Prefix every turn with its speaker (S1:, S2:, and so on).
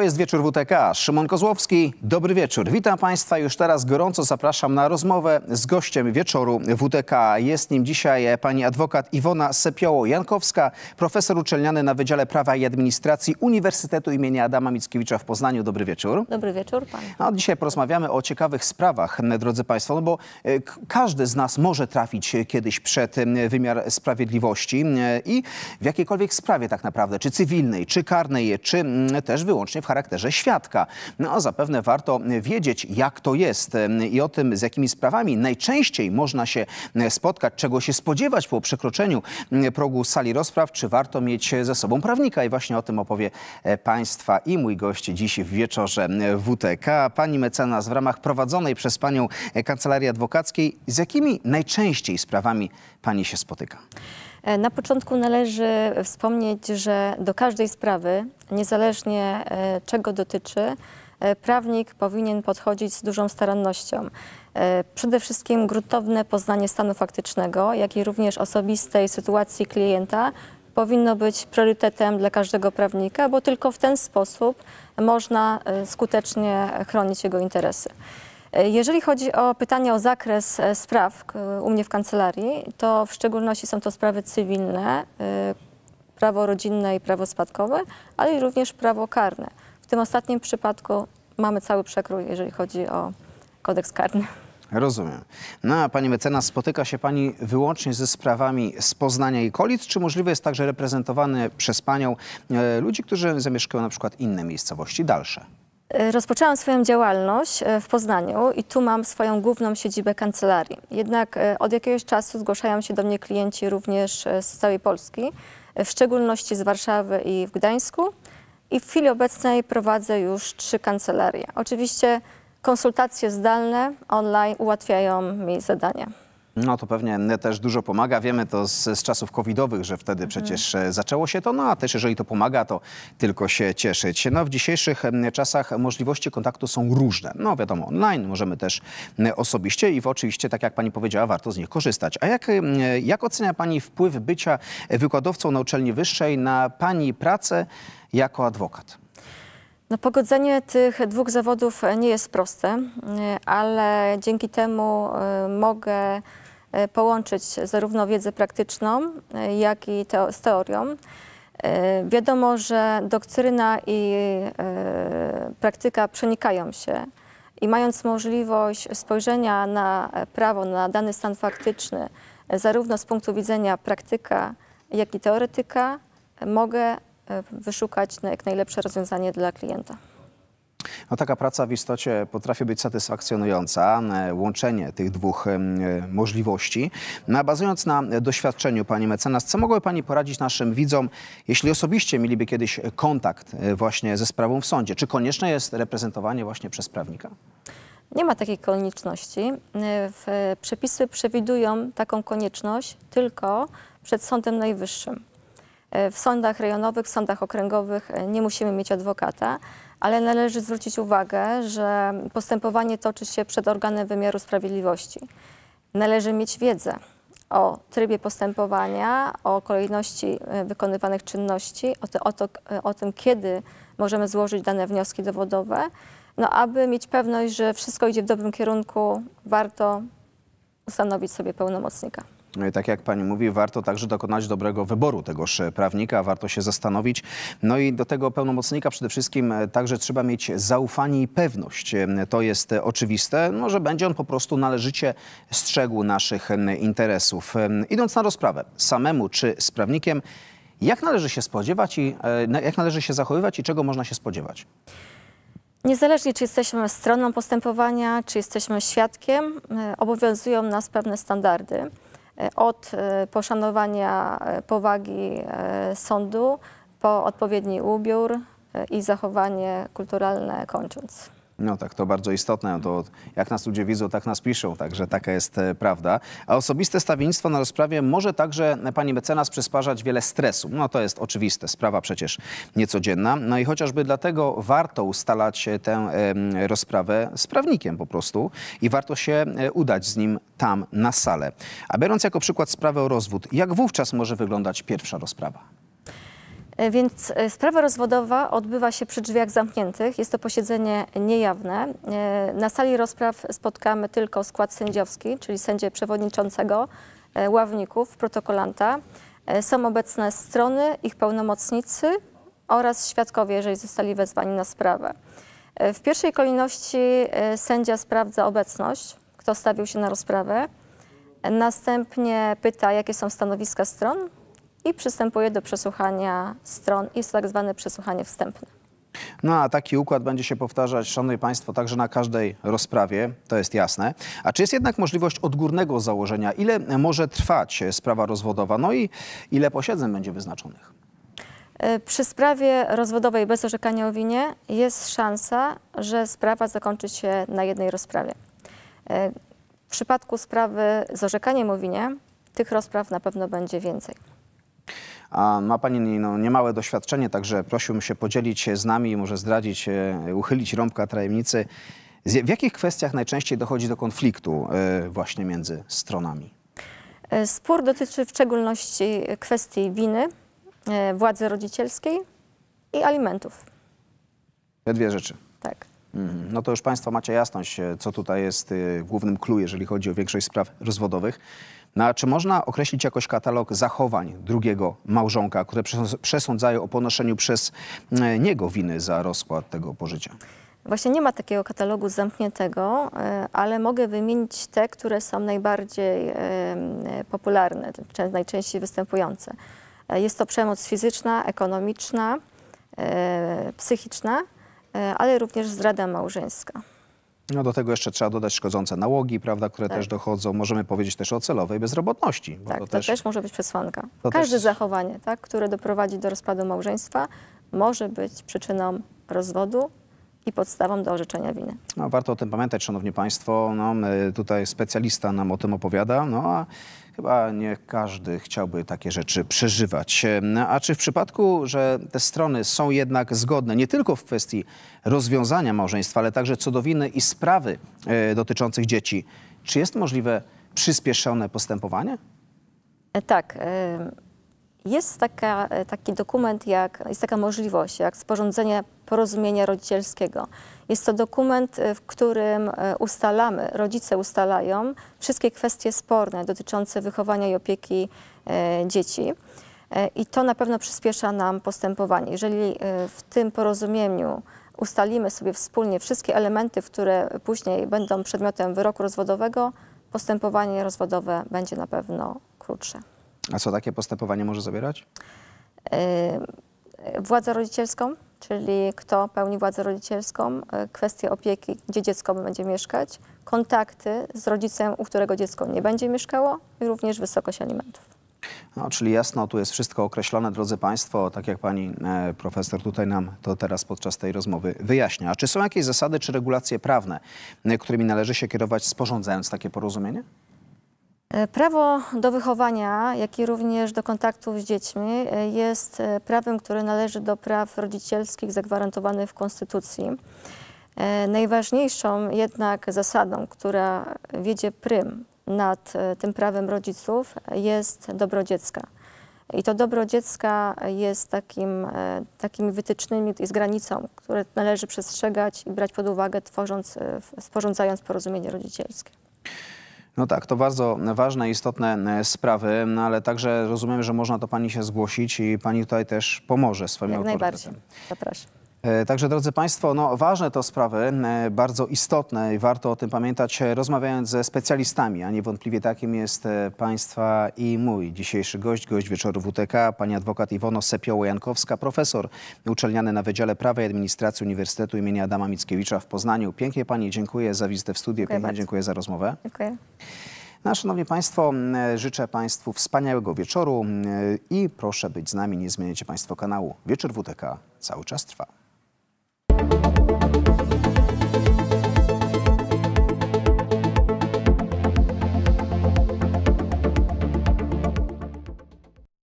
S1: To jest wieczór WTK. Szymon Kozłowski, dobry wieczór. Witam Państwa. Już teraz gorąco zapraszam na rozmowę z gościem wieczoru WTK. Jest nim dzisiaj pani adwokat Iwona Sepioło-Jankowska, profesor uczelniany na Wydziale Prawa i Administracji Uniwersytetu im. Adama Mickiewicza w Poznaniu. Dobry wieczór.
S2: Dobry wieczór Pan.
S1: No, dzisiaj porozmawiamy o ciekawych sprawach, drodzy Państwo, no bo e, każdy z nas może trafić kiedyś przed e, wymiar sprawiedliwości e, i w jakiejkolwiek sprawie tak naprawdę, czy cywilnej, czy karnej, czy mm, też wyłącznie w charakterze świadka. No zapewne warto wiedzieć, jak to jest y, i o tym, z jakimi sprawami najczęściej można się y, spotkać, czego się spodziewać po przekroczeniu y, progu sali rozpraw, czy warto mieć ze sobą prawnika. I właśnie o tym opowie e, Państwa i mój gość dziś w wieczorze e, WTK. Pani mecenas, w ramach prowadzonej przez Panią e, Kancelarii Adwokackiej, z jakimi najczęściej sprawami Pani się spotyka?
S2: E, na początku należy wspomnieć, że do każdej sprawy, niezależnie e, czego dotyczy, e, prawnik powinien podchodzić z dużą starannością. Przede wszystkim gruntowne poznanie stanu faktycznego, jak i również osobistej sytuacji klienta powinno być priorytetem dla każdego prawnika, bo tylko w ten sposób można skutecznie chronić jego interesy. E, jeżeli chodzi o pytanie o zakres e, spraw u mnie w kancelarii, to w szczególności są to sprawy cywilne, e, prawo rodzinne i prawo spadkowe, ale i również prawo karne. W tym ostatnim przypadku mamy cały przekrój, jeżeli chodzi o kodeks karny.
S1: Rozumiem. No a pani mecenas, spotyka się pani wyłącznie ze sprawami z Poznania i Kolic, czy możliwe jest także reprezentowane przez panią e, ludzi, którzy zamieszkują na przykład inne miejscowości, dalsze?
S2: E, rozpoczęłam swoją działalność e, w Poznaniu i tu mam swoją główną siedzibę kancelarii. Jednak e, od jakiegoś czasu zgłaszają się do mnie klienci również z całej Polski, w szczególności z Warszawy i w Gdańsku. I w chwili obecnej prowadzę już trzy kancelarie. Oczywiście konsultacje zdalne, online ułatwiają mi zadania.
S1: No to pewnie też dużo pomaga. Wiemy to z, z czasów covidowych, że wtedy mhm. przecież e, zaczęło się to, no a też jeżeli to pomaga, to tylko się cieszyć. No w dzisiejszych czasach możliwości kontaktu są różne. No wiadomo, online możemy też osobiście i oczywiście, tak jak pani powiedziała, warto z nich korzystać. A jak, jak ocenia pani wpływ bycia wykładowcą na uczelni wyższej na pani pracę jako adwokat?
S2: No, pogodzenie tych dwóch zawodów nie jest proste, ale dzięki temu e, mogę E, połączyć zarówno wiedzę praktyczną, e, jak i teo z teorią. E, wiadomo, że doktryna i praktyka przenikają się i mając możliwość spojrzenia na prawo, na dany stan faktyczny, zarówno z punktu widzenia praktyka, jak i teoretyka, mogę wyszukać jak najlepsze rozwiązanie dla klienta.
S1: No, taka praca w istocie potrafi być satysfakcjonująca, e, łączenie tych dwóch e, możliwości. No, bazując na doświadczeniu Pani mecenas, co mogłaby Pani poradzić naszym widzom, jeśli osobiście mieliby kiedyś kontakt e, właśnie ze sprawą w sądzie? Czy konieczne jest reprezentowanie właśnie przez prawnika?
S2: Nie ma takiej konieczności. Przepisy przewidują taką konieczność tylko przed Sądem Najwyższym. W sądach rejonowych, w sądach okręgowych nie musimy mieć adwokata ale należy zwrócić uwagę, że postępowanie toczy się przed organem wymiaru sprawiedliwości. Należy mieć wiedzę o trybie postępowania, o kolejności e, wykonywanych czynności, o, te, o, to, e, o tym, kiedy możemy złożyć dane wnioski dowodowe. No, aby mieć pewność, że wszystko idzie w dobrym kierunku, warto ustanowić sobie pełnomocnika
S1: tak jak pani mówi, warto także dokonać dobrego wyboru tegoż e, prawnika, warto się zastanowić. No i do tego pełnomocnika przede wszystkim e, także trzeba mieć zaufanie i pewność. E, to jest oczywiste, no, że będzie on po prostu należycie strzegł naszych interesów. Idąc na rozprawę samemu czy z prawnikiem, jak należy się spodziewać i jak należy się zachowywać i czego można się spodziewać?
S2: Niezależnie czy jesteśmy stroną postępowania, czy jesteśmy świadkiem, obowiązują nas pewne standardy. E, od e, poszanowania e, powagi sądu po odpowiedni ubiór i zachowanie kulturalne kończąc.
S1: No tak, to bardzo istotne. To jak nas ludzie widzą, tak nas piszą, także taka jest e, prawda. A osobiste stawiennictwo na rozprawie może także e, pani mecenas przysparzać wiele stresu. No to jest oczywiste, sprawa przecież niecodzienna. No i chociażby dlatego warto ustalać e, tę rozprawę z prawnikiem po prostu i warto się udać z nim tam na salę. A biorąc jako przykład sprawę o rozwód, jak wówczas może wyglądać pierwsza rozprawa?
S2: E, więc e, sprawa rozwodowa odbywa się przy drzwiach zamkniętych. Jest to posiedzenie niejawne. E, na sali rozpraw spotkamy tylko skład sędziowski, czyli sędzie przewodniczącego, ławników, protokolanta. Są obecne strony, ich pełnomocnicy oraz świadkowie, jeżeli zostali wezwani na sprawę. W pierwszej kolejności sędzia sprawdza obecność, kto stawił się na rozprawę. Następnie pyta, jakie są stanowiska stron, i przystępuje do przesłuchania stron. Jest to tak zwane przesłuchanie wstępne.
S1: No a taki układ będzie się powtarzać, szanowni państwo, także na każdej rozprawie, to jest jasne. A czy jest jednak możliwość odgórnego założenia? Ile może trwać sprawa rozwodowa? No i ile posiedzeń będzie wyznaczonych?
S2: E, przy sprawie rozwodowej bez orzekania o winie jest szansa, że sprawa zakończy się na jednej rozprawie. E, w przypadku sprawy z orzekaniem o winie tych rozpraw na pewno będzie więcej.
S1: Ma Pani no, niemałe doświadczenie, także prosiłbym się podzielić się z nami, i może zdradzić, e, uchylić rąbka tajemnicy. W jakich kwestiach najczęściej dochodzi do konfliktu e, właśnie między stronami?
S2: E, spór dotyczy w szczególności kwestii winy, władzy rodzicielskiej i alimentów.
S1: Te dwie rzeczy. Tak. Mhm. No to już Państwo macie jasność, e, co tutaj jest e, głównym clue, jeżeli chodzi o większość spraw rozwodowych. No a czy można określić jakoś katalog zachowań drugiego małżonka, które przesądzają o ponoszeniu przez e, niego winy za rozkład tego pożycia?
S2: Właśnie nie ma takiego katalogu zamkniętego, ale mogę wymienić te, które są najbardziej popularne, najczęściej występujące. Jest to przemoc fizyczna, ekonomiczna, psychiczna E, ale również zdrada małżeńska.
S1: No do tego jeszcze trzeba dodać szkodzące nałogi, prawda, które tak. też dochodzą. Możemy powiedzieć też o celowej bezrobotności. tak, to, to też, też,
S2: może być przesłanka. Każde też... zachowanie, tak, które doprowadzi do rozpadu małżeństwa, może być przyczyną rozwodu i podstawą do orzeczenia winy.
S1: No, warto o tym pamiętać, Szanowni Państwo. No, e, tutaj specjalista nam o tym opowiada, no a chyba nie każdy chciałby takie rzeczy przeżywać. E, a czy w przypadku, że te strony są jednak zgodne nie tylko w kwestii rozwiązania małżeństwa, ale także co do winy i sprawy e, dotyczących dzieci, czy jest możliwe przyspieszone postępowanie?
S2: Tak. Y jest taka, e, taki dokument, jak, jest taka możliwość, jak sporządzenie porozumienia rodzicielskiego. Jest to dokument, e, w którym e, ustalamy, rodzice ustalają wszystkie kwestie sporne dotyczące wychowania i opieki dzieci. I to na pewno przyspiesza nam postępowanie. Jeżeli w tym porozumieniu ustalimy sobie wspólnie wszystkie elementy, które później będą przedmiotem wyroku rozwodowego, postępowanie rozwodowe będzie na pewno krótsze.
S1: A co takie postępowanie może zawierać? Yy,
S2: władzę rodzicielską, czyli kto pełni władzę rodzicielską, yy, kwestie opieki, gdzie dziecko będzie mieszkać, kontakty z rodzicem, u którego dziecko nie będzie mieszkało i również wysokość alimentów.
S1: No, czyli jasno, tu jest wszystko określone, drodzy Państwo, tak jak pani e, profesor tutaj nam to teraz podczas tej rozmowy wyjaśnia. A czy są jakieś zasady czy regulacje prawne, którymi należy się kierować sporządzając takie porozumienie?
S2: E, prawo do wychowania, jak i również do kontaktów z dziećmi e, jest e, prawem, które należy do praw rodzicielskich zagwarantowanych w Konstytucji. Najważniejszą jednak zasadą, która wiedzie prym nad tym prawem rodziców jest dobro dziecka. I to dobro dziecka jest takim, takimi wytycznymi, jest granicą, które należy przestrzegać i brać pod uwagę, tworząc, sporządzając porozumienie rodzicielskie.
S1: No tak, to bardzo ważne, istotne e, sprawy, no ale także rozumiem, że można to pani się zgłosić i pani tutaj też pomoże swoim Jak najbardziej. Zapraszam. E, także drodzy Państwo, no, ważne to sprawy, e, bardzo istotne i warto o tym pamiętać, e, rozmawiając ze specjalistami, a niewątpliwie takim jest Państwa i mój dzisiejszy gość, gość wieczoru WTK, pani adwokat Iwono Sepioło-Jankowska, profesor uczelniany na Wydziale Prawa i Administracji Uniwersytetu im. Adama Mickiewicza w Poznaniu. Pięknie Pani dziękuję za wizytę w studiu, pięknie bardzo. dziękuję za rozmowę. Dziękuję. No, szanowni Państwo, życzę Państwu wspaniałego wieczoru i proszę być z nami, nie zmieniajcie Państwo kanału. Wieczór WTK cały czas trwa.